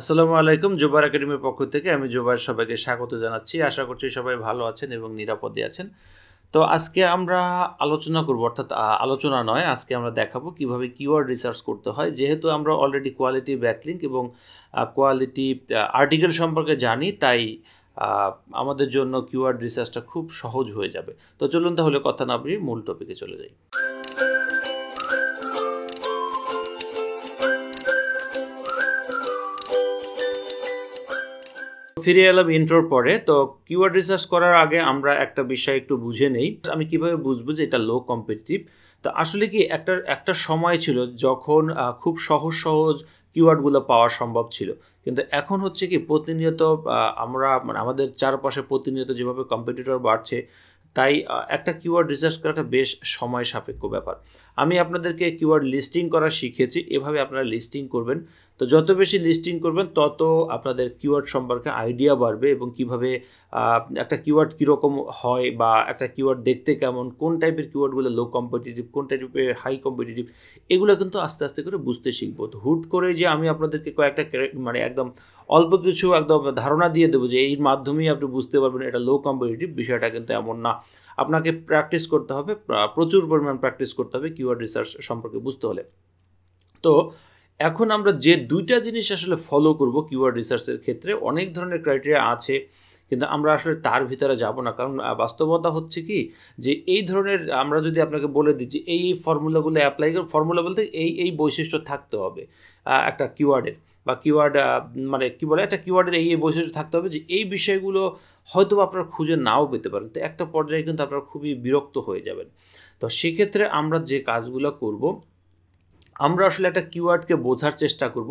আসসালামু আলাইকুম জোবার একাডেমির পক্ষ থেকে আমি জুবার সবাইকে স্বাগত জানাচ্ছি আশা করছি সবাই ভালো আছেন এবং নিরাপদে আছেন তো আজকে আমরা আলোচনা করব অর্থাৎ আলোচনা নয় আজকে আমরা দেখাবো কিভাবে কিওয়ার্ড রিসার্চ করতে হয় যেহেতু আমরা অলরেডি কোয়ালিটি ব্যাটলিঙ্ক এবং কোয়ালিটি আর্টিকেল সম্পর্কে জানি তাই আমাদের জন্য কিওয়ার্ড রিসার্চটা খুব সহজ হয়ে যাবে তো চলুন তাহলে কথা না বলি মূল টপিকে চলে যাই ফিরে এলাম ইন্ট্রোর পরে তো কিওয়ার্ড রিসার্চ করার আগে আমরা একটা বিষয় একটু বুঝে নেই আমি কিভাবে বুঝবো যে এটা লো কম্পিটিটিভ তো আসলে কি একটা একটা সময় ছিল যখন খুব সহজ সহজ কিওয়ার্ডগুলো পাওয়া সম্ভব ছিল কিন্তু এখন হচ্ছে কি প্রতিনিয়ত আমরা মানে আমাদের চারপাশে প্রতিনিয়ত যেভাবে কম্পিটিটর বাড়ছে তাই একটা কিওয়ার্ড রিসার্চ করাটা বেশ সময় সাপেক্ষ ব্যাপার আমি আপনাদেরকে কিওয়ার্ড লিস্টিং করা শিখেছি এভাবে আপনারা লিস্টিং করবেন তো যত বেশি লিস্টিং করবেন তত আপনাদের কিওয়ার্ড সম্পর্কে আইডিয়া বাড়বে এবং কিভাবে একটা কিওয়ার্ড কীরকম হয় বা একটা কিওয়ার্ড দেখতে কেমন কোন টাইপের কিওয়ার্ডগুলো লো কম্পিটিটিভ কোন টাইপের হাই কম্পিটিটিভ এগুলো কিন্তু আস্তে আস্তে করে বুঝতে শিখবো তো হুট করে যে আমি আপনাদেরকে কয়েকটা মানে একদম অল্প কিছু একদম ধারণা দিয়ে দেবো যে এর মাধ্যমেই আপনি বুঝতে পারবেন এটা লো কম্পিটিটিভ বিষয়টা কিন্তু এমন না আপনাকে প্র্যাকটিস করতে হবে প্রচুর পরিমাণ প্র্যাকটিস করতে হবে কিওয়ার্ড রিসার্চ সম্পর্কে বুঝতে হলে তো এখন আমরা যে দুইটা জিনিস আসলে ফলো করব কিওয়ার্ড রিসার্চের ক্ষেত্রে অনেক ধরনের ক্রাইটেরিয়া আছে কিন্তু আমরা আসলে তার ভিতরে যাব না কারণ বাস্তবতা হচ্ছে কি যে এই ধরনের আমরা যদি আপনাকে বলে দিই যে এই এই ফর্মুলাগুলো অ্যাপ্লাই করে ফর্মুলা বলতে এই এই বৈশিষ্ট্য থাকতে হবে একটা কিওয়ার্ডের বা কিওয়ার্ড মানে কি বলে একটা কিওয়ার্ডের এই বৈশিষ্ট্য থাকতে হবে যে এই বিষয়গুলো হয়তো আপনারা খুঁজে নাও পেতে পারেন তো একটা পর্যায়ে কিন্তু আপনারা খুবই বিরক্ত হয়ে যাবেন তো সেক্ষেত্রে আমরা যে কাজগুলো করব আমরা আসলে একটা কিওয়ার্ডকে বোঝার চেষ্টা করব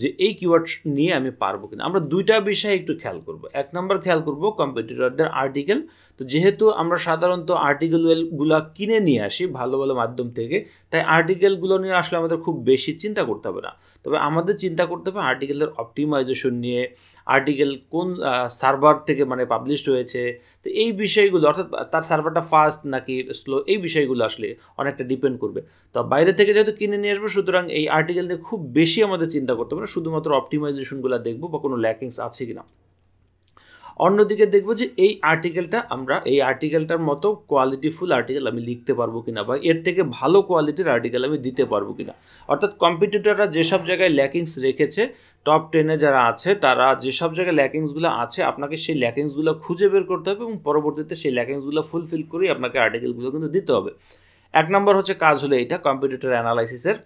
যে এই কিওয়ার্ড নিয়ে আমি পারবো কিনা আমরা দুইটা বিষয়ে একটু খেয়াল করব এক নম্বর খেয়াল করব কম্পিটিটরদের আর্টিকেল তো যেহেতু আমরা সাধারণত আর্টিকেলগুলো কিনে নিয়ে আসি ভালো ভালো মাধ্যম থেকে তাই আর্টিকেলগুলো নিয়ে আসলে আমাদের খুব বেশি চিন্তা করতে হবে না তবে আমাদের চিন্তা করতে হবে আর্টিকেলের অপটিমাইজেশন নিয়ে আর্টিকেল কোন সার্ভার থেকে মানে পাবলিশড হয়েছে তো এই বিষয়গুলো অর্থাৎ তার সার্ভারটা ফাস্ট নাকি স্লো এই বিষয়গুলো আসলে অনেকটা ডিপেন্ড করবে তো বাইরে থেকে যেহেতু কিনে নিয়ে আসবো সুতরাং এই আর্টিকেল নিয়ে খুব বেশি আমাদের চিন্তা করতে হবে না শুধুমাত্র অপটিমাইজেশনগুলো দেখবো বা কোনো ল্যাকিংস আছে কিনা অন্যদিকে দেখব যে এই আর্টিকেলটা আমরা এই আর্টিকেলটার মতো কোয়ালিটিফুল আর্টিকেল আমি লিখতে পারবো কিনা বা এর থেকে ভালো কোয়ালিটির আর্টিকেল আমি দিতে পারবো কিনা অর্থাৎ কম্পিটিটররা যেসব জায়গায় ল্যাকিংস রেখেছে টপ টেনে যারা আছে তারা যেসব জায়গায় ল্যাকিংসগুলো আছে আপনাকে সেই ল্যাকিংসগুলো খুঁজে বের করতে হবে এবং পরবর্তীতে সেই ল্যাকিংসগুলো ফুলফিল করেই আপনাকে আর্টিকেলগুলো কিন্তু দিতে হবে এক নম্বর হচ্ছে কাজ হলো এটা কম্পিটিটর অ্যানালাইসিসের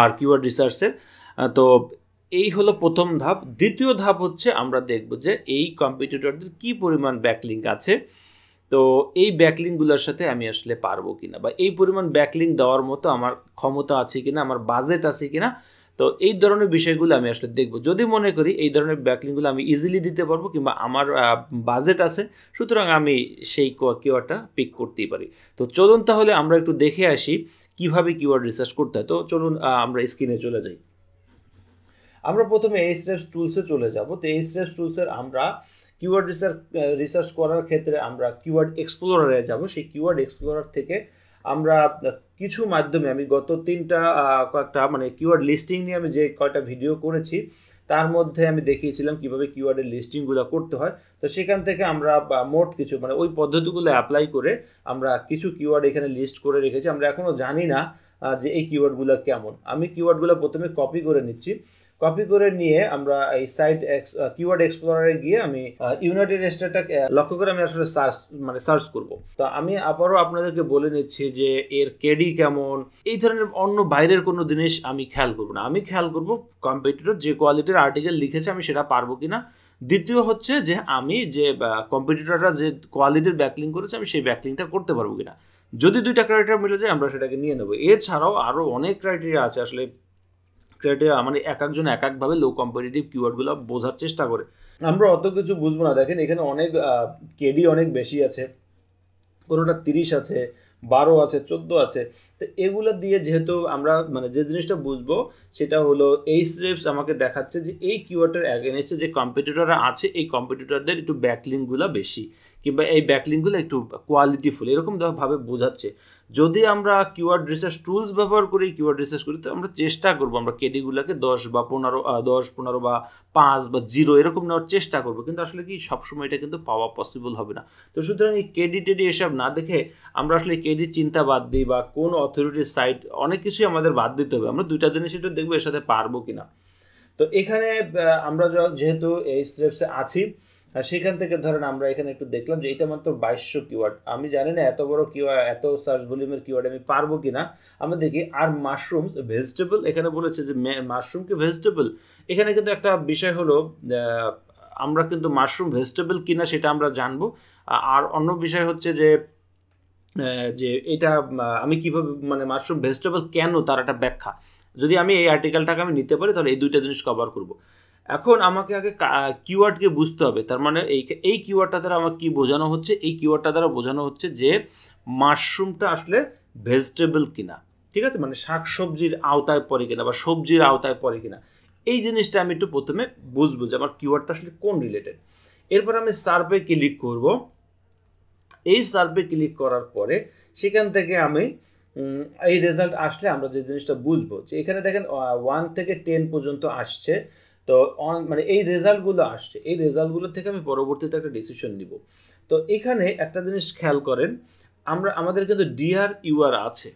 আর কিওয়ার্ড রিসার্চের তো এই হলো প্রথম ধাপ দ্বিতীয় ধাপ হচ্ছে আমরা দেখব যে এই কম্পিউটারদের কি পরিমাণ ব্যাকলিং আছে তো এই ব্যাকলিংগুলোর সাথে আমি আসলে পারবো কিনা বা এই পরিমাণ ব্যাকলিং দেওয়ার মতো আমার ক্ষমতা আছে কিনা আমার বাজেট আছে কিনা তো এই ধরনের বিষয়গুলো আমি আসলে দেখব যদি মনে করি এই ধরনের ব্যাকলিংগুলো আমি ইজিলি দিতে পারবো কিংবা আমার বাজেট আছে সুতরাং আমি সেই কিওয়ার্ডটা পিক করতেই পারি তো চলুন তাহলে আমরা একটু দেখে আসি কিভাবে কিওয়ার্ড রিসার্চ করতে হয় তো চলুন আমরা স্ক্রিনে চলে যাই আমরা প্রথমে এই স্টেপস টুলসে চলে যাব তো এই স্টেপস টুলসের আমরা কিওয়ার্ড রিসার্চ রিসার্চ করার ক্ষেত্রে আমরা কিওয়ার্ড এক্সপ্লোরারে যাব সেই কিওয়ার্ড এক্সপ্লোরার থেকে আমরা কিছু মাধ্যমে আমি গত তিনটা কয়েকটা মানে কিওয়ার্ড লিস্টিং নিয়ে আমি যে কয়টা ভিডিও করেছি তার মধ্যে আমি দেখিয়েছিলাম কিভাবে কিওয়ার্ডের লিস্টিংগুলো করতে হয় তো সেখান থেকে আমরা মোট কিছু মানে ওই পদ্ধতিগুলো অ্যাপ্লাই করে আমরা কিছু কিওয়ার্ড এখানে লিস্ট করে রেখেছি আমরা এখনও জানি না যে এই কিওয়ার্ডগুলো কেমন আমি কিওয়ার্ডগুলো প্রথমে কপি করে নিচ্ছি কপি করে নিয়ে আমরা এই সাইট কিওয়ার্ড এক্সপ্লোরারে গিয়ে আমি ইউনাইটেড স্টেটটা লক্ষ্য করে আমি আসলে সার্চ মানে সার্চ করব তো আমি আবারও আপনাদেরকে বলে নিচ্ছি যে এর কেডি কেমন এই ধরনের অন্য বাইরের কোনো জিনিস আমি খেয়াল করবো না আমি খেয়াল করব কম্পিটিটর যে কোয়ালিটির আর্টিকেল লিখেছে আমি সেটা পারবো কিনা দ্বিতীয় হচ্ছে যে আমি যে কম্পিউটারটা যে কোয়ালিটির ব্যাকলিং করেছে আমি সেই ব্যাকলিংটা করতে পারবো কিনা যদি দুইটা ক্রাইটেরিয়া মিলে যায় আমরা সেটাকে নিয়ে নেবো এছাড়াও আরও অনেক ক্রাইটেরিয়া আছে আসলে ক্রাইটেরিয়া মানে এক একজন এক একভাবে লো কম্পিটিটিভ কিওয়ার্ডগুলো বোঝার চেষ্টা করে আমরা অত কিছু বুঝবো না দেখেন এখানে অনেক কেডি অনেক বেশি আছে কোনোটা তিরিশ আছে বারো আছে চোদ্দ আছে তো এগুলো দিয়ে যেহেতু আমরা মানে যে জিনিসটা বুঝবো সেটা হলো এই স্টেপস আমাকে দেখাচ্ছে যে এই কিওয়ার্ডের অ্যাগেনেস্টে যে কম্পিটিটাররা আছে এই কম্পিটিটরদের একটু ব্যাকলিংগুলো বেশি কিংবা এই ব্যাকলিংগুলো একটু কোয়ালিটিফুল এরকমভাবে বোঝাচ্ছে যদি আমরা কিওয়ার্ড রিসার্চ টুলস ব্যবহার করি কিওয়ার্ড রিসার্চ করি তো আমরা চেষ্টা করবো আমরা কেডিগুলোকে দশ বা পনেরো দশ পনেরো বা পাঁচ বা জিরো এরকম নেওয়ার চেষ্টা করবো কিন্তু আসলে কি সবসময় এটা কিন্তু পাওয়া পসিবল হবে না তো সুতরাং এই কেডি টেডি এসব না দেখে আমরা আসলে কেডির চিন্তা বাদ দিই বা কোন অথরিটির সাইট অনেক কিছুই আমাদের বাদ দিতে হবে আমরা দুইটা জিনিস এটা দেখবো এর সাথে পারবো কিনা তো এখানে আমরা যেহেতু এই স্টেপসে আছি আর সেখান থেকে ধরেন আমরা এখানে একটু দেখলাম যে এটা মাত্র বাইশশো কিওয়ার্ড আমি জানি না এত বড় কিওয়ার এত সার্চ ভলিউমের কিওয়ার্ড আমি পারবো কি না আমরা দেখি আর মাশরুমস ভেজিটেবল এখানে বলেছে যে মাশরুম কি ভেজিটেবল এখানে কিন্তু একটা বিষয় হলো আমরা কিন্তু মাশরুম ভেজিটেবল কিনা সেটা আমরা জানবো আর অন্য বিষয় হচ্ছে যে যে এটা আমি কিভাবে মানে মাশরুম ভেজিটেবল কেন তার একটা ব্যাখ্যা যদি আমি এই আর্টিকেলটাকে আমি নিতে পারি তাহলে এই দুইটা জিনিস কভার করবো এখন আমাকে আগে কিওয়ার্ডকে বুঝতে হবে তার মানে এই এই কিওয়ার্ডটা দ্বারা আমার কী বোঝানো হচ্ছে এই কিওয়ার্ডটা দ্বারা বোঝানো হচ্ছে যে মাশরুমটা আসলে ভেজিটেবল কিনা ঠিক আছে মানে শাক সবজির আওতায় পড়ে কিনা বা সবজির আওতায় পড়ে কিনা এই জিনিসটা আমি একটু প্রথমে বুঝবো যে আমার কিওয়ার্ডটা আসলে কোন রিলেটেড এরপর আমি সার্ভে ক্লিক করব এই সার্ভে ক্লিক করার পরে সেখান থেকে আমি এই রেজাল্ট আসলে আমরা যে জিনিসটা বুঝবো যে এখানে দেখেন ওয়ান থেকে টেন পর্যন্ত আসছে তো অন মানে এই রেজাল্টগুলো আসছে এই রেজাল্টগুলো থেকে আমি পরবর্তীতে একটা ডিসিশন নিব তো এখানে একটা জিনিস খেয়াল করেন আমরা আমাদের কিন্তু ডিআর ইউআর আছে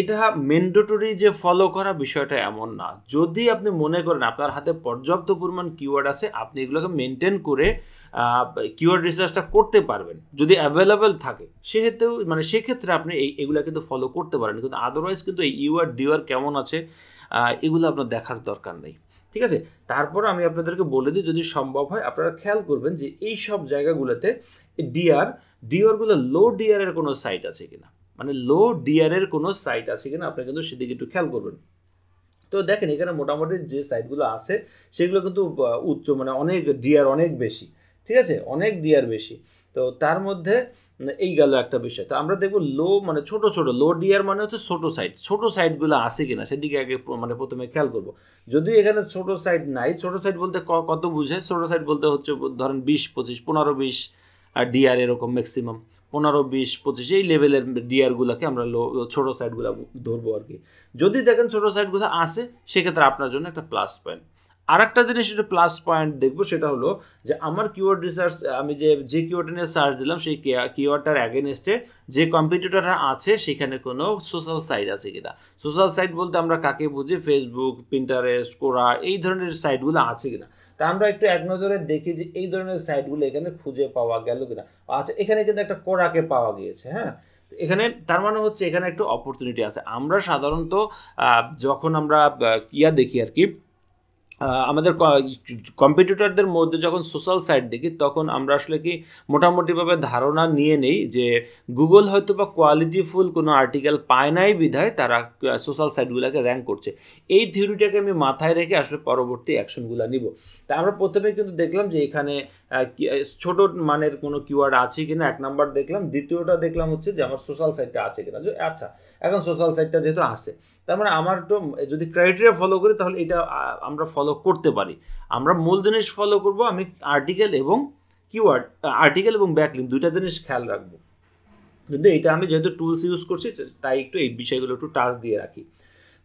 এটা ম্যান্ডেটরি যে ফলো করা বিষয়টা এমন না যদি আপনি মনে করেন আপনার হাতে পর্যাপ্ত পরিমাণ কিওয়ার্ড আছে আপনি এগুলোকে মেনটেন করে কিওয়ার্ড রিসার্চটা করতে পারবেন যদি অ্যাভেলেবেল থাকে সেহেতু মানে সেক্ষেত্রে আপনি এই এগুলো কিন্তু ফলো করতে পারেন কিন্তু আদারওয়াইজ কিন্তু এই ইউআর ডিওয়ার কেমন আছে এগুলো আপনার দেখার দরকার নেই ঠিক আছে তারপর আমি আপনাদেরকে বলে দিই যদি সম্ভব হয় আপনারা খেয়াল করবেন যে এই সব জায়গাগুলোতে ডিআর ডিওরগুলো লো ডিআরের কোনো সাইট আছে কিনা মানে লো ডিআরের কোনো সাইট আছে কিনা আপনি কিন্তু সেদিকে একটু খেয়াল করবেন তো দেখেন এখানে মোটামুটি যে সাইটগুলো আছে সেগুলো কিন্তু উচ্চ মানে অনেক ডিআর অনেক বেশি ঠিক আছে অনেক ডিআর বেশি তো তার মধ্যে মানে এই গেল একটা বিষয় তো আমরা দেখবো লো মানে ছোট ছোট লো ডিয়ার মানে হচ্ছে ছোট সাইড ছোট সাইডগুলো আছে কিনা সেদিকে আগে মানে প্রথমে খেয়াল করব যদি এখানে ছোট সাইড নাই ছোট সাইড বলতে কত বুঝে ছোট সাইড বলতে হচ্ছে ধরেন বিশ পঁচিশ পনেরো বিশ আর ডিয়ার এরকম ম্যাক্সিমাম পনেরো বিশ পঁচিশ এই লেভেলের ডিয়ারগুলোকে আমরা লো ছোটো সাইডগুলো ধরবো আর কি যদি দেখেন ছোটো সাইডগুলো আসে সেক্ষেত্রে আপনার জন্য একটা প্লাস পয়েন্ট আরেকটা জিনিস একটু প্লাস পয়েন্ট দেখবো সেটা হলো যে আমার কিওয়ার্ড রিসার্চ আমি যে যে কিওয়ার্ডটা নিয়ে সার্চ দিলাম সেই কিওয়ার্ডটার অ্যাগেনস্টে যে কম্পিটিটররা আছে সেখানে কোনো সোশ্যাল সাইট আছে কিনা সোশ্যাল সাইট বলতে আমরা কাকে বুঝি ফেসবুক প্রিন্টারেস্ট কোরা এই ধরনের সাইটগুলো আছে কিনা তা আমরা একটু এক নজরে দেখি যে এই ধরনের সাইটগুলো এখানে খুঁজে পাওয়া গেল কিনা আচ্ছা এখানে কিন্তু একটা কোরাকে পাওয়া গিয়েছে হ্যাঁ এখানে তার মানে হচ্ছে এখানে একটু অপরচুনিটি আছে আমরা সাধারণত যখন আমরা ইয়া দেখি আর কি আমাদের কম্পিটিটরদের মধ্যে যখন সোশ্যাল সাইট দেখি তখন আমরা আসলে কি মোটামুটিভাবে ধারণা নিয়ে নেই যে গুগল হয়তো বা কোয়ালিটিফুল কোনো আর্টিকেল পায় নাই বিধায় তারা সোশ্যাল সাইটগুলোকে র্যাঙ্ক করছে এই থিওরিটাকে আমি মাথায় রেখে আসলে পরবর্তী অ্যাকশনগুলো নিব তা আমরা প্রথমে কিন্তু দেখলাম যে এখানে ছোট মানের কোনো কিওয়ার্ড আছে কিনা এক নাম্বার দেখলাম দ্বিতীয়টা দেখলাম হচ্ছে যে আমার সোশ্যাল সাইটটা আছে কিনা আচ্ছা এখন সোশ্যাল সাইটটা যেহেতু আছে তার মানে আমার তো যদি ক্রাইটেরিয়া ফলো করি তাহলে এটা আমরা ফলো করতে পারি আমরা মূল জিনিস ফলো করব আমি আর্টিকেল এবং কিওয়ার্ড আর্টিকেল এবং ব্যাকলিং দুইটা জিনিস খেয়াল রাখবো কিন্তু এটা আমি যেহেতু টুলস ইউজ করছি তাই একটু এই বিষয়গুলো একটু টাচ দিয়ে রাখি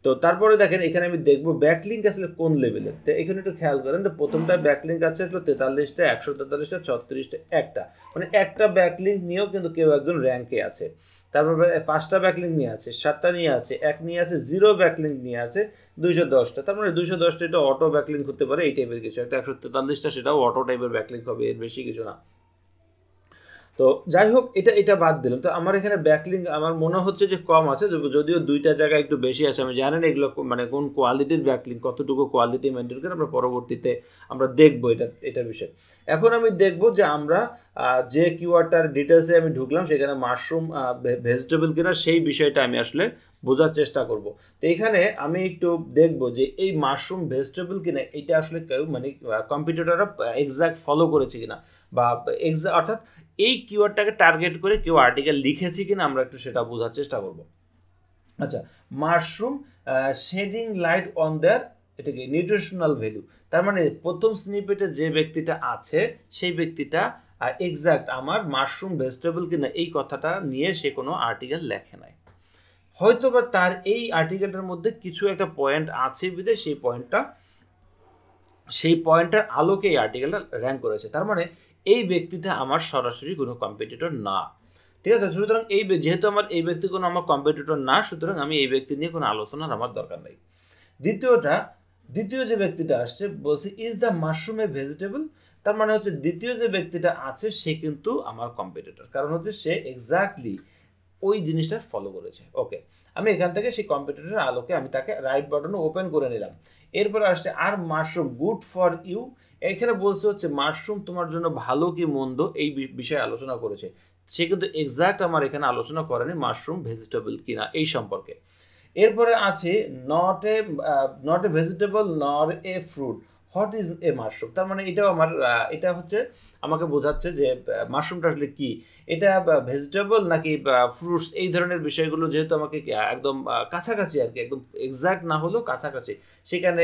তো তারপরে দেখেন এখানে আমি দেখবো ব্যাকলিঙ্ক আসলে কোন লেভেলের তো এখানে একটু খেয়াল করেন তো প্রথমটা ব্যাকলিঙ্ক আছে আসলে তেতাল্লিশটা একশো তেতাল্লিশটা ছত্রিশটা একটা মানে একটা ব্যাকলিঙ্ক নিয়েও কিন্তু কেউ একজন র্যাঙ্কে আছে তারপর পাঁচটা ব্যাকলিং নিয়ে আছে সাতটা নিয়ে আছে এক নিয়ে আছে জিরো ব্যাকলিং নিয়ে আছে দুইশো দশটা তার মানে দুইশো দশটা এটা অটো ব্যাকলিং হতে পারে এই টাইপের কিছু একটা একশো তেতাল্লিশটা সেটাও অটো টাইপের ব্যাকলিং হবে এর বেশি কিছু না তো যাই হোক এটা এটা বাদ দিলাম তো আমার এখানে ব্যাকলিং আমার মনে হচ্ছে যে কম আছে যদিও দুইটা জায়গায় একটু বেশি আছে আমি জানি না এগুলো মানে কোন কোয়ালিটির ব্যাকলিং কতটুকু কোয়ালিটি মেনটেন করে আমরা পরবর্তীতে আমরা দেখব এটা এটা বিষয়ে এখন আমি দেখব যে আমরা যে কিউআরটার ডিটেলসে আমি ঢুকলাম সেখানে মাশরুম ভেজিটেবল কিনা সেই বিষয়টা আমি আসলে বোঝার চেষ্টা করব তো এখানে আমি একটু দেখব যে এই মাশরুম ভেজিটেবল কিনা এটা আসলে মানে কম্পিউটাররা এক্সাক্ট ফলো করেছে কিনা বা এক্সা অর্থাৎ এই কিওয়ার্ডটাকে টার্গেট করে কেউ আর্টিকেল লিখেছি কিনা আমরা একটু সেটা বোঝার চেষ্টা করব আচ্ছা mushroom shedding light on their এটাকে নিউট্রিশনাল ভ্যালু তার মানে প্রথম স্নিপেটে যে ব্যক্তিটা আছে সেই ব্যক্তিটা এক্সাক্ট আমার মাশরুম ভেজিটেবল কিনা এই কথাটা নিয়ে সে কোনো আর্টিকেল লেখে নাই হয়তো বা তার এই আর্টিকেলটার মধ্যে কিছু একটা পয়েন্ট আছে বিধে সেই পয়েন্টটা সেই পয়েন্টটার আলোকে এই আর্টিকেলটা র্যাঙ্ক করেছে তার মানে এই ব্যক্তিটা আমার সরাসরি কোনো কম্পিটিটর না ঠিক আছে সুতরাং এই যেহেতু আমার এই ব্যক্তি কোনো আমার কম্পিটিটর না সুতরাং আমি এই ব্যক্তি নিয়ে কোনো আলোচনার আমার দরকার নেই দ্বিতীয়টা দ্বিতীয় যে ব্যক্তিটা আসছে বলছে is the mushroom a vegetable তার মানে হচ্ছে দ্বিতীয় যে ব্যক্তিটা আছে সে কিন্তু আমার কম্পিটিটর কারণ হচ্ছে সে এক্স্যাক্টলি ওই জিনিসটা ফলো করেছে ওকে আমি এখান থেকে সেই কম্পিউটারের আলোকে আমি তাকে রাইট বাটন ওপেন করে নিলাম এরপরে আসছে আর মাশরুম গুড ফর ইউ এখানে বলছে হচ্ছে মাশরুম তোমার জন্য ভালো কি মন্দ এই বিষয়ে আলোচনা করেছে সে কিন্তু এক্সাক্ট আমার এখানে আলোচনা করেনি মাশরুম ভেজিটেবল কিনা এই সম্পর্কে এরপরে আছে not a not a vegetable not a fruit what is a mushroom তার মানে এটাও আমার এটা হচ্ছে আমাকে বোঝাচ্ছে যে মাশরুমটা আসলে কি এটা ভেজিটেবল নাকি ফ্রুটস এই ধরনের বিষয়গুলো যেহেতু আমাকে একদম কাছাকাছি আর কি একদম এক্সাক্ট না হলেও কাছাকাছি সেখানে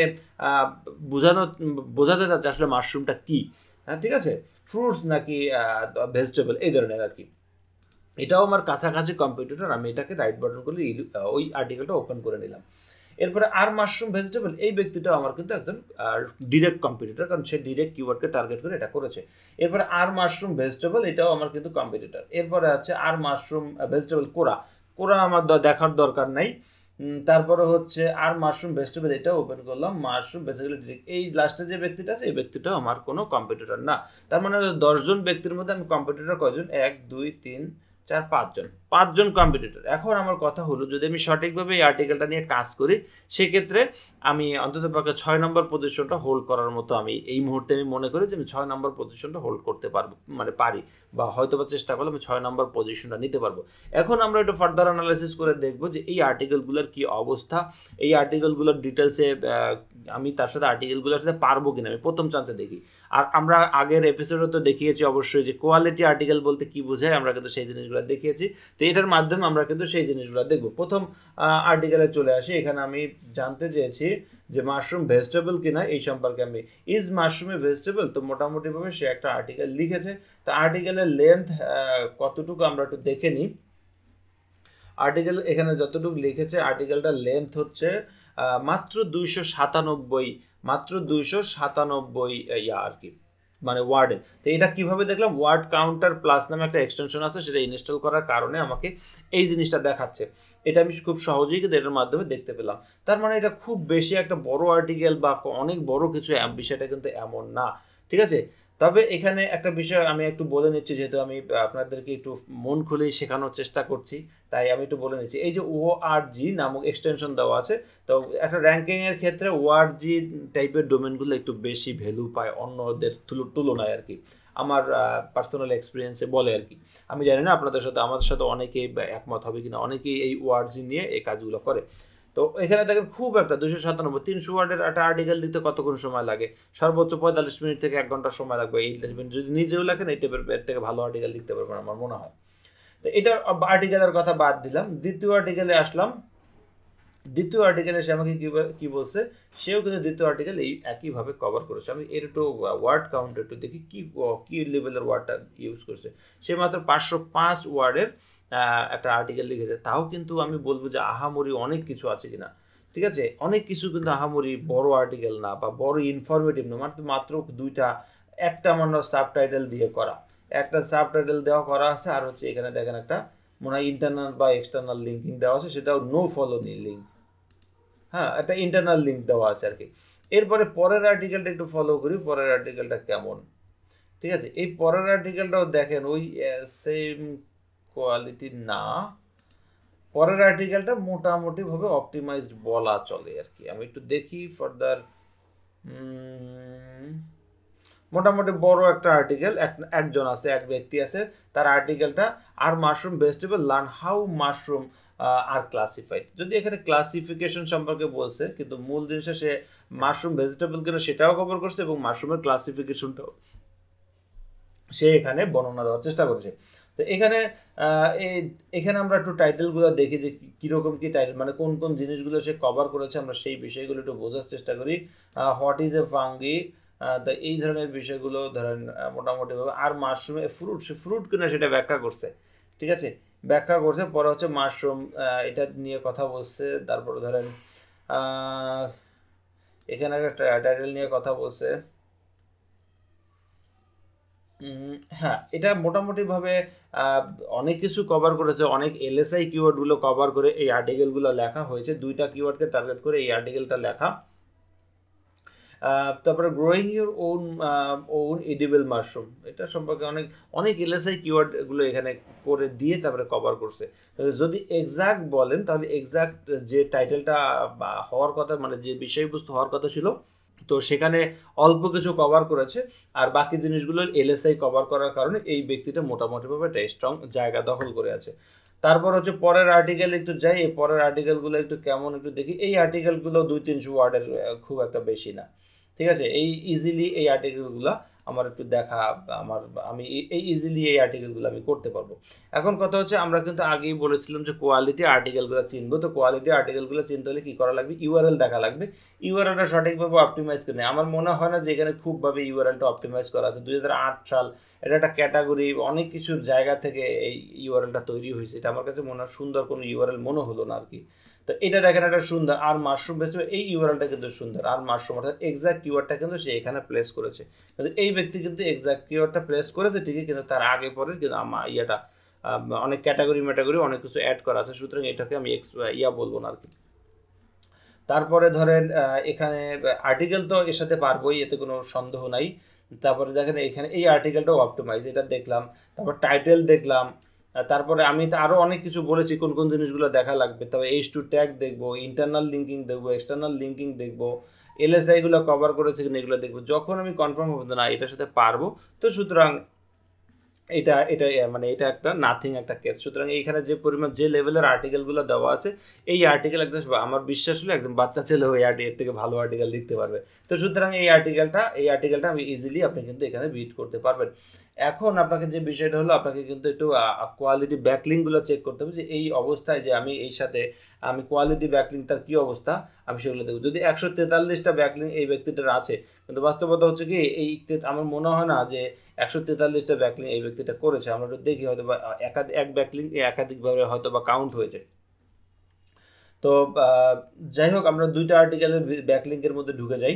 বোঝানো বোঝাতে চাচ্ছে আসলে মাশরুমটা কি হ্যাঁ ঠিক আছে ফ্রুটস নাকি ভেজিটেবল এই ধরনের আর কি এটাও আমার কাছাকাছি কম্পিউটার আমি এটাকে রাইট বাটন করলে ওই আর্টিকেলটা ওপেন করে নিলাম এরপরে আর মাশরুম ভেজিটেবল এই ব্যক্তিটাও আমার কিন্তু একজন ডিরেক্ট কম্পিটিটর কারণ সে ডিরেক্ট কিওয়ার্ডকে টার্গেট করে এটা করেছে এরপরে আর মাশরুম ভেজিটেবল এটাও আমার কিন্তু কম্পিটিটর এরপরে আছে আর মাশরুম ভেজিটেবল কোরা কোরা আমার দেখার দরকার নাই তারপরে হচ্ছে আর মাশরুম ভেজিটেবল এটা ওপেন করলাম মাশরুম ভেজিটেবল এই লাস্টে যে ব্যক্তিটা আছে এই ব্যক্তিটাও আমার কোনো কম্পিটিটর না তার মানে দশজন ব্যক্তির মধ্যে আমি কম্পিটিটর কয়জন এক দুই তিন চার পাঁচজন পাঁচজন কম্পিটিটর এখন আমার কথা হলো যদি আমি সঠিকভাবে এই আর্টিকেলটা নিয়ে কাজ করি সেক্ষেত্রে আমি অন্তত পক্ষে ছয় নম্বর পজিশনটা হোল্ড করার মতো আমি এই মুহূর্তে আমি মনে করি যে আমি ছয় নম্বর পজিশনটা হোল্ড করতে পারবো মানে পারি বা হয়তো বা চেষ্টা করলে আমি ছয় নম্বর পজিশনটা নিতে পারবো এখন আমরা একটু ফার্দার অ্যানালাইসিস করে দেখবো যে এই আর্টিকেলগুলোর কি অবস্থা এই আর্টিকেলগুলোর ডিটেলসে আমি তার সাথে আর্টিকেলগুলোর সাথে পারবো কিনা আমি প্রথম চান্সে দেখি আর আমরা আগের এপিসোডও তো দেখিয়েছি অবশ্যই যে কোয়ালিটি আর্টিকেল বলতে কি বোঝায় আমরা কিন্তু সেই জিনিসগুলো দেখিয়েছি তো এটার মাধ্যমে আমরা কিন্তু সেই জিনিসগুলো দেখব প্রথম আর্টিকেলে চলে আসি এখানে আমি জানতে চেয়েছি যে মাশরুম ভেজিটেবল কিনা এই সম্পর্কে আমি ইজ মাশরুমে ভেজিটেবল তো মোটামুটিভাবে সে একটা আর্টিকেল লিখেছে তো আর্টিকেলের লেন্থ কতটুকু আমরা একটু দেখে নিই আর্টিকেল এখানে যতটুকু লিখেছে আর্টিকেলটার লেন্থ হচ্ছে মাত্র দুইশো সাতানব্বই মাত্র দুইশো সাতানব্বই ইয়া আর কি মানে ওয়ার্ডে তো এটা কিভাবে দেখলাম ওয়ার্ড কাউন্টার প্লাস নামে একটা এক্সটেনশন আছে সেটা ইনস্টল করার কারণে আমাকে এই জিনিসটা দেখাচ্ছে এটা আমি খুব সহজেই কিন্তু এটার মাধ্যমে দেখতে পেলাম তার মানে এটা খুব বেশি একটা বড় আর্টিকেল বা অনেক বড় কিছু বিষয়টা কিন্তু এমন না ঠিক আছে তবে এখানে একটা বিষয় আমি একটু বলে নিচ্ছি যেহেতু আমি আপনাদেরকে একটু মন খুলেই শেখানোর চেষ্টা করছি তাই আমি একটু বলে নিচ্ছি এই যে ও আর জি নামক এক্সটেনশন দেওয়া আছে তো একটা র্যাঙ্কিংয়ের ক্ষেত্রে ও আর জি টাইপের ডোমেনগুলো একটু বেশি ভ্যালু পায় অন্যদের তুলনায় আর কি আমার পার্সোনাল এক্সপিরিয়েন্সে বলে আর কি আমি জানি না আপনাদের সাথে আমাদের সাথে অনেকেই একমত হবে কিনা অনেকেই এই ওয়ার্ডস নিয়ে এই কাজগুলো করে তো এখানে দেখেন খুব একটা দুশো সাতানব্বই তিনশো ওয়ার্ডের একটা আর্টিকেল দিতে কতক্ষণ সময় লাগে সর্বোচ্চ পঁয়তাল্লিশ মিনিট থেকে এক ঘন্টা সময় লাগবে এই যদি নিজেও লেখেন এই টাইপের এর থেকে ভালো আর্টিকেল লিখতে পারবেন আমার মনে হয় তো এটা আর্টিকেলের কথা বাদ দিলাম দ্বিতীয় আর্টিকেলে আসলাম দ্বিতীয় আর্টিকেলে সে আমাকে কি বলছে সেও কিন্তু দ্বিতীয় আর্টিকেল এই একইভাবে কভার করেছে আমি এর একটু ওয়ার্ড কাউন্ট একটু দেখি কি কি লেভেলের ওয়ার্ডটা ইউজ করছে সে মাত্র পাঁচশো পাঁচ ওয়ার্ডের একটা আর্টিকেল লিখেছে তাও কিন্তু আমি বলবো যে আহামরি অনেক কিছু আছে কিনা ঠিক আছে অনেক কিছু কিন্তু আহামরি বড় আর্টিকেল না বা বড় ইনফরমেটিভ না মানে মাত্র দুইটা একটা মানে টাইটেল দিয়ে করা একটা টাইটেল দেওয়া করা আছে আর হচ্ছে এখানে দেখেন একটা মনে হয় ইন্টারনাল বা এক্সটার্নাল লিঙ্কিং দেওয়া আছে সেটাও নো ফলো নি লিঙ্ক হ্যাঁ একটা ইন্টারনাল লিঙ্ক দেওয়া আছে আর কি এরপরে পরের আর্টিকেলটা একটু ফলো করি পরের আর্টিকেলটা কেমন ঠিক আছে এই পরের আর্টিকেলটাও দেখেন ওই সেম কোয়ালিটি না পরের আর্টিকেলটা মোটামুটি ভাবে অপটিমাইজড বলা চলে আর কি আমি একটু দেখি ফার্দার মোটামুটি বড় একটা আর্টিকেল একজন আছে এক ব্যক্তি আছে তার আর্টিকেলটা আর mushroom vegetable learn how mushroom are classified যদি এখানে ক্লাসিফিকেশন সম্পর্কে বলছে কিন্তু মূল জিনিসটা সে মাশরুম ভেজিটেবল কেন সেটাও কভার করছে এবং মাশরুমের ক্লাসিফিকেশনটাও সে এখানে বর্ণনা দেওয়ার চেষ্টা করছে তো এখানে এখানে আমরা একটু টাইটেলগুলো দেখি যে কীরকম কী টাইটেল মানে কোন কোন জিনিসগুলো সে কভার করেছে আমরা সেই বিষয়গুলো একটু বোঝার চেষ্টা করি হোয়াট ইজ এ ফাঙ্গি তা এই ধরনের বিষয়গুলো ধরেন মোটামুটিভাবে আর মাশরুমে ফ্রুট সে ফ্রুট কিনা সেটা ব্যাখ্যা করছে ঠিক আছে ব্যাখ্যা করছে পরে হচ্ছে মাশরুম এটা নিয়ে কথা বলছে তারপরে ধরেন এখানে একটা টাইটেল নিয়ে কথা বলছে হ্যাঁ এটা মোটামুটিভাবে অনেক কিছু কভার করেছে অনেক এলএসআই কিওয়ার্ডগুলো কভার করে এই আর্টিকেলগুলো লেখা হয়েছে দুইটা কিওয়ার্ডকে টার্গেট করে এই আর্টিকেলটা লেখা তারপরে growing your own own edible mushroom এটা সম্পর্কে অনেক অনেক এলএসআই কিওয়ার্ডগুলো এখানে করে দিয়ে তারপরে কভার করছে যদি এক্সাক্ট বলেন তাহলে এক্সাক্ট যে টাইটেলটা হওয়ার কথা মানে যে বিষয়বস্তু হওয়ার কথা ছিল তো সেখানে অল্প কিছু কভার করেছে আর বাকি জিনিসগুলো এলএসআই কভার করার কারণে এই ব্যক্তিটা মোটামুটিভাবে একটা স্ট্রং জায়গা দখল করে আছে তারপর হচ্ছে পরের আর্টিকেল একটু যাই এই পরের আর্টিকেলগুলো একটু কেমন একটু দেখি এই আর্টিকেলগুলো দুই তিনশো ওয়ার্ডের খুব একটা বেশি না ঠিক আছে এই ইজিলি এই আর্টিকেলগুলো আমার একটু দেখা আমার আমি এই ইজিলি এই আর্টিকেলগুলো আমি করতে পারবো এখন কথা হচ্ছে আমরা কিন্তু আগেই বলেছিলাম যে কোয়ালিটি আর্টিকেলগুলো চিনবো তো কোয়ালিটি আর্টিকেলগুলো চিনতে হলে কী করা লাগবে ইউআরএল দেখা লাগবে ইউআরএলটা সঠিকভাবে অপটিমাইজ করে নেয় আমার মনে হয় না যে এখানে খুবভাবে ইউআরএলটা অপটিমাইজ করা আছে দুই সাল এটা একটা ক্যাটাগরি অনেক কিছুর জায়গা থেকে এই ইউআরএলটা তৈরি হয়েছে এটা আমার কাছে মনে হয় সুন্দর কোনো ইউআরএল মনে হলো না আর কি তো এটা দেখেন একটা সুন্দর আর মাশরুম বেসে এই ইউআরএলটা কিন্তু সুন্দর আর মাশরুম অর্থাৎ এক্সাক্ট ইউআরটা কিন্তু সে এখানে প্লেস করেছে কিন্তু এই ব্যক্তি কিন্তু এক্সাক্ট ইউআরটা প্লেস করেছে ঠিকই কিন্তু তার আগে পরে কিন্তু আমার ইয়েটা অনেক ক্যাটাগরি ম্যাটাগরি অনেক কিছু অ্যাড করা আছে সুতরাং এটাকে আমি এক্স ইয়া বলবো না আর কি তারপরে ধরেন এখানে আর্টিকেল তো এর সাথে পারবোই এতে কোনো সন্দেহ নাই তারপরে দেখেন এখানে এই আর্টিকেলটাও অপটোমাইজ এটা দেখলাম তারপর টাইটেল দেখলাম তারপরে আমি তো আরও অনেক কিছু বলেছি কোন কোন জিনিসগুলো দেখা লাগবে তবে এইচ টু ট্যাগ দেখবো ইন্টারনাল লিঙ্কিং দেখবো এক্সটার্নাল লিঙ্কিং দেখবো এলএসআইগুলো কভার করেছে কিনা এগুলো দেখবো যখন আমি কনফার্ম হবো না এটার সাথে পারবো তো সুতরাং এটা এটা মানে এটা একটা নাথিং একটা কেস সুতরাং এইখানে যে পরিমাণ যে লেভেলের আর্টিকেলগুলো দেওয়া আছে এই আর্টিকেল একদম আমার বিশ্বাস হলো একদম বাচ্চা ছেলে হয়ে আর্টি এর থেকে ভালো আর্টিকেল লিখতে পারবে তো সুতরাং এই আর্টিকেলটা এই আর্টিকেলটা আমি ইজিলি আপনি কিন্তু এখানে বিট করতে পারবেন এখন আপনাকে যে বিষয়টা হলো আপনাকে কিন্তু একটু কোয়ালিটি ব্যাকলিংগুলো চেক করতে হবে যে এই অবস্থায় যে আমি এই সাথে আমি কোয়ালিটি ব্যাকলিং তার কী অবস্থা আমি সেগুলো দেখব যদি একশো তেতাল্লিশটা ব্যাকলিং এই ব্যক্তিটার আছে কিন্তু বাস্তবতা হচ্ছে কি এই আমার মনে হয় না যে একশো তেতাল্লিশটা ব্যাকলিং এই ব্যক্তিটা করেছে আমরা একটু দেখি হয়তো বা একাধিক এক ব্যাকলিং একাধিকভাবে হয়তো বা কাউন্ট হয়েছে তো যাই হোক আমরা দুইটা আর্টিকেলের ব্যাকলিংকের মধ্যে ঢুকে যাই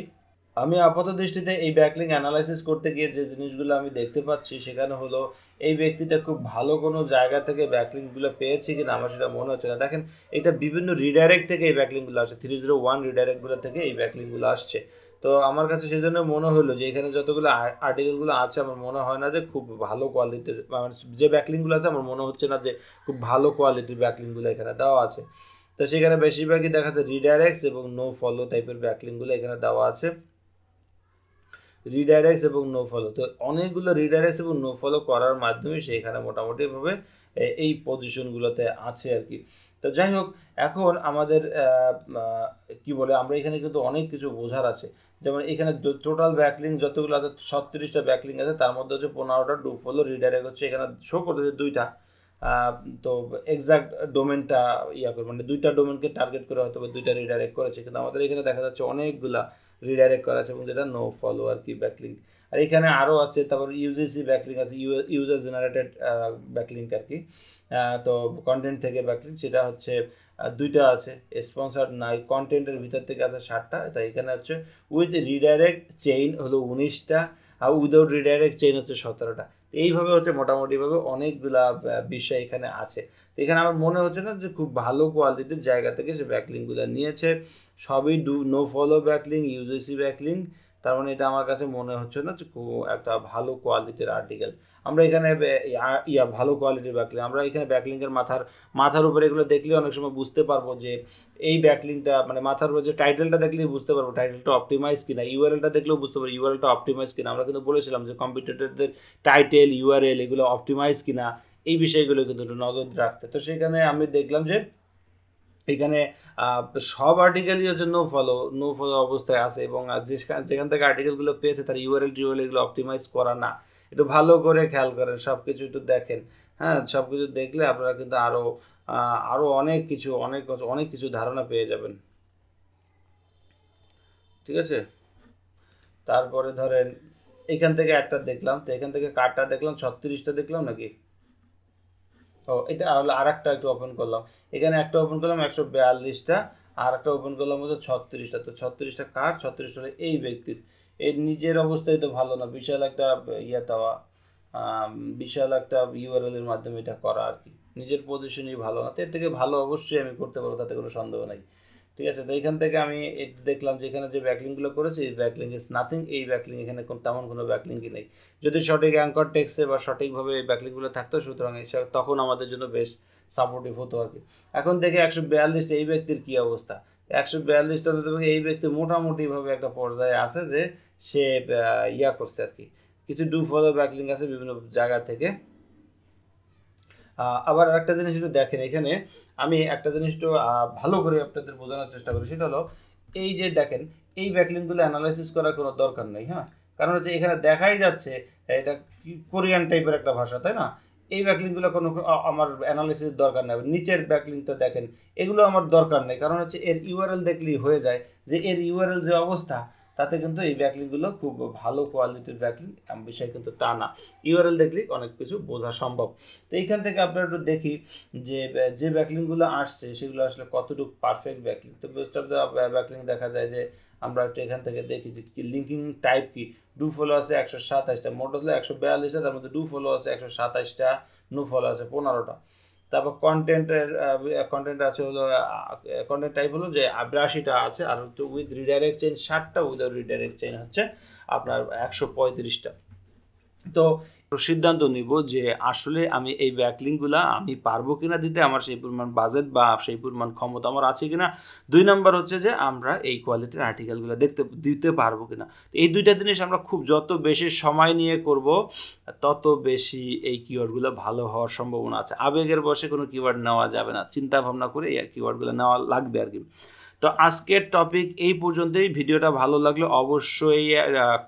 আমি আপাত দৃষ্টিতে এই ব্যাকলিং অ্যানালাইসিস করতে গিয়ে যে জিনিসগুলো আমি দেখতে পাচ্ছি সেখানে হলো এই ব্যক্তিটা খুব ভালো কোনো জায়গা থেকে ব্যাকলিংগুলো পেয়েছে কিনা আমার সেটা মনে হচ্ছে না দেখেন এটা বিভিন্ন রিডাইরেক্ট থেকে এই ব্যাকলিংগুলো আসছে থ্রি জিরো ওয়ান রিডাইরেক্টগুলো থেকে এই ব্যাকলিংগুলো আসছে তো আমার কাছে সেজন্য মনে হলো যে এখানে যতগুলো আর্টিকেলগুলো আছে আমার মনে হয় না যে খুব ভালো কোয়ালিটির মানে যে ব্যাকলিংগুলো আছে আমার মনে হচ্ছে না যে খুব ভালো কোয়ালিটির ব্যাকলিংগুলো এখানে দেওয়া আছে তো সেখানে বেশিরভাগই দেখা যায় রিডাইরেক্টস এবং নো ফলো টাইপের ব্যাকলিংগুলো এখানে দেওয়া আছে রিডাইরেক্ট এবং নো ফলো তো অনেকগুলো রিডাইরেক্ট এবং নো ফলো করার মাধ্যমে সেখানে মোটামুটিভাবে এই পজিশনগুলোতে আছে আর কি তো যাই হোক এখন আমাদের কি বলে আমরা এখানে কিন্তু অনেক কিছু বোঝার আছে যেমন এখানে টোটাল ব্যাকলিং যতগুলো আছে ছত্রিশটা ব্যাকলিং আছে তার মধ্যে হচ্ছে পনেরোটা ডু ফলো রিডাইরেক্ট হচ্ছে এখানে শো করতেছে দুইটা তো এক্সাক্ট ডোমেনটা ইয়া করে মানে দুইটা ডোমেনকে টার্গেট করে হয়তো দুইটা রিডাইরেক্ট করেছে কিন্তু আমাদের এখানে দেখা যাচ্ছে অনেকগুলা রিডাইরেক্ট করা আছে এবং যেটা নো ফলোয়ার কি ব্যাকলিঙ্ক আর এখানে আরও আছে তারপর ইউজিসি ব্যাকলিঙ্ক আছে ইউজার জেনারেটেড ব্যাকলিঙ্ক আর কি তো কন্টেন্ট থেকে ব্যাক সেটা হচ্ছে দুইটা আছে স্পন্সার নাই কন্টেন্টের ভিতর থেকে আছে ষাটটা তাই এখানে হচ্ছে উইথ রিডাইরেক্ট চেইন হলো উনিশটা আর উইদাউট রিডাইরেক্ট চেইন হচ্ছে সতেরোটা এইভাবে হচ্ছে মোটামুটিভাবে অনেকগুলা বিষয় এখানে আছে তো এখানে আমার মনে হচ্ছে না যে খুব ভালো কোয়ালিটির জায়গা থেকে সে ব্যাকলিংগুলো নিয়েছে সবই do no follow backlink UGC backlink তার মানে এটা আমার কাছে মনে হচ্ছে না যে একটা ভালো কোয়ালিটির আর্টিকেল আমরা এখানে ইয়া ভালো কোয়ালিটির ব্যাকলিং আমরা এখানে ব্যাকলিংয়ের মাথার মাথার উপরে এগুলো দেখলে অনেক সময় বুঝতে পারবো যে এই ব্যাকলিংটা মানে মাথার উপরে যে টাইটেলটা দেখলেই বুঝতে পারবো টাইটেলটা অপটিমাইজ কিনা ইউআরএলটা দেখলেও বুঝতে পারবো ইউআরএলটা অপটিমাইজ কিনা আমরা কিন্তু বলেছিলাম যে কম্পিউটারদের টাইটেল ইউআরএল এগুলো অপটিমাইজ কিনা এই বিষয়গুলো কিন্তু একটু নজর রাখতে তো সেখানে আমি দেখলাম যে এখানে সব আর্টিকেলই হচ্ছে নো ফলো নো ফলো অবস্থায় আছে এবং যেখান থেকে আর্টিকেলগুলো পেয়েছে তার ইউআরএল টিউআরএল এগুলো অপটিমাইজ করা না একটু ভালো করে খেয়াল করেন সব কিছু একটু দেখেন হ্যাঁ সব কিছু দেখলে আপনারা কিন্তু আরও আরও অনেক কিছু অনেক অনেক কিছু ধারণা পেয়ে যাবেন ঠিক আছে তারপরে ধরেন এখান থেকে একটা দেখলাম তো এখান থেকে কারটা দেখলাম ছত্রিশটা দেখলাম নাকি তো এটা হলো আর একটা একটু ওপেন করলাম এখানে একটা ওপেন করলাম একশো বিয়াল্লিশটা আর একটা ওপেন করলাম হচ্ছে ছত্রিশটা তো ছত্রিশটা কার ছত্রিশটা হলো এই ব্যক্তির এর নিজের অবস্থাই তো ভালো না বিশাল একটা ইয়ে দেওয়া বিশাল একটা ইউআরএলের মাধ্যমে এটা করা আর কি নিজের পজিশনই ভালো না তো এর থেকে ভালো অবশ্যই আমি করতে পারবো তাতে কোনো সন্দেহ নাই ঠিক আছে তো এখান থেকে আমি দেখলাম যে এখানে যে ব্যাকলিংগুলো করেছি ব্যাকলিং ইজ নাথিং এই ব্যাকলিং এখানে তেমন কোনো ব্যাকলিংই নেই যদি সঠিক অ্যাঙ্কর টেক্সে বা সঠিকভাবে এই ব্যাকলিংগুলো থাকতো সুতরাং তখন আমাদের জন্য বেশ সাপোর্টিভ হতো আর কি এখন দেখে একশো বিয়াল্লিশটা এই ব্যক্তির কী অবস্থা একশো বিয়াল্লিশটা দেখবে এই ব্যক্তি মোটামুটিভাবে একটা পর্যায়ে আছে যে সে ইয়া করছে আর কি কিছু ডু ফলো ব্যাকলিং আছে বিভিন্ন জায়গা থেকে আবার একটা জিনিস একটু দেখেন এখানে আমি একটা জিনিস একটু ভালো করে আপনাদের বোঝানোর চেষ্টা করি সেটা হলো এই যে দেখেন এই ব্যাকলিংগুলো অ্যানালাইসিস করার কোনো দরকার নেই হ্যাঁ কারণ হচ্ছে এখানে দেখাই যাচ্ছে এটা কোরিয়ান টাইপের একটা ভাষা তাই না এই ব্যাকলিংগুলো কোনো আমার অ্যানালাইসিস দরকার নেই নিচের ব্যাকলিংটা দেখেন এগুলো আমার দরকার নেই কারণ হচ্ছে এর ইউআরএল দেখলেই হয়ে যায় যে এর ইউআরএল যে অবস্থা তাতে কিন্তু এই ব্যাকলিংগুলো খুব ভালো কোয়ালিটির ব্যাকলিং বিষয় কিন্তু তা না ইউআরএল দেখলে অনেক কিছু বোঝা সম্ভব তো এইখান থেকে আপনারা একটু দেখি যে যে ব্যাকলিংগুলো আসছে সেগুলো আসলে কতটুকু পারফেক্ট ব্যাকলিং তো বেস্ট অফ দ্য ব্যাকলিং দেখা যায় যে আমরা একটু এখান থেকে দেখি যে লিঙ্কিং টাইপ কি ডু ফলো আছে একশো সাতাশটা মোটর একশো বিয়াল্লিশটা তার মধ্যে ডু ফলো আছে একশো সাতাশটা নু ফলো আছে পনেরোটা তারপর কন্টেন্টের কন্টেন্ট আছে হলো কন্টেন্ট টাইপ হলো যে বিরাশিটা আছে আর হচ্ছে উইথ রিডাইরেক্ট চেঞ্জ ষাটটা উইদাউট রিডাইরেক্ট চেঞ্জ হচ্ছে আপনার একশো পঁয়ত্রিশটা তো সিদ্ধান্ত নিব যে আসলে আমি এই ব্যাকলিংগুলা আমি পারবো কিনা দিতে আমার সেই পরিমাণ বাজেট বা সেই পরিমাণ ক্ষমতা আমার আছে কিনা দুই নাম্বার হচ্ছে যে আমরা এই কোয়ালিটির আর্টিকেলগুলো দেখতে দিতে পারবো কিনা এই দুইটা জিনিস আমরা খুব যত বেশি সময় নিয়ে করব তত বেশি এই কিওয়ার্ডগুলো ভালো হওয়ার সম্ভাবনা আছে আবেগের বসে কোনো কিওয়ার্ড নেওয়া যাবে না চিন্তা ভাবনা করে এই কিওয়ার্ডগুলো নেওয়া লাগবে আর কি তো আজকের টপিক এই পর্যন্তই ভিডিওটা ভালো লাগলে অবশ্যই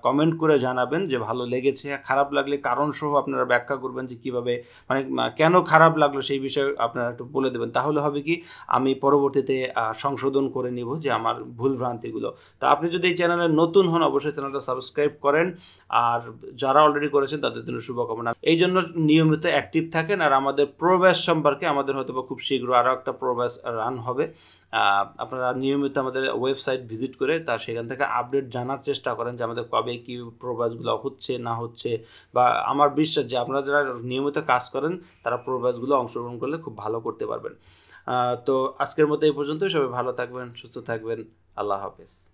কমেন্ট করে জানাবেন যে ভালো লেগেছে খারাপ লাগলে কারণসহ আপনারা ব্যাখ্যা করবেন যে কীভাবে মানে কেন খারাপ লাগলো সেই বিষয়ে আপনারা একটু বলে দেবেন তাহলে হবে কি আমি পরবর্তীতে সংশোধন করে নিব যে আমার ভুল ভ্রান্তিগুলো তো আপনি যদি এই চ্যানেলে নতুন হন অবশ্যই চ্যানেলটা সাবস্ক্রাইব করেন আর যারা অলরেডি করেছেন তাদের জন্য শুভকামনা এই জন্য নিয়মিত অ্যাক্টিভ থাকেন আর আমাদের প্রবেশ সম্পর্কে আমাদের হয়তো খুব শীঘ্র আরও একটা প্রবেশ রান হবে আপনারা নিয়মিত আমাদের ওয়েবসাইট ভিজিট করে তা সেখান থেকে আপডেট জানার চেষ্টা করেন যে আমাদের কবে কী প্রোভাইসগুলো হচ্ছে না হচ্ছে বা আমার বিশ্বাস যে আপনারা যারা নিয়মিত কাজ করেন তারা প্রোভাইসগুলো অংশগ্রহণ করলে খুব ভালো করতে পারবেন তো আজকের মতো এই পর্যন্তই সবাই ভালো থাকবেন সুস্থ থাকবেন আল্লাহ হাফেজ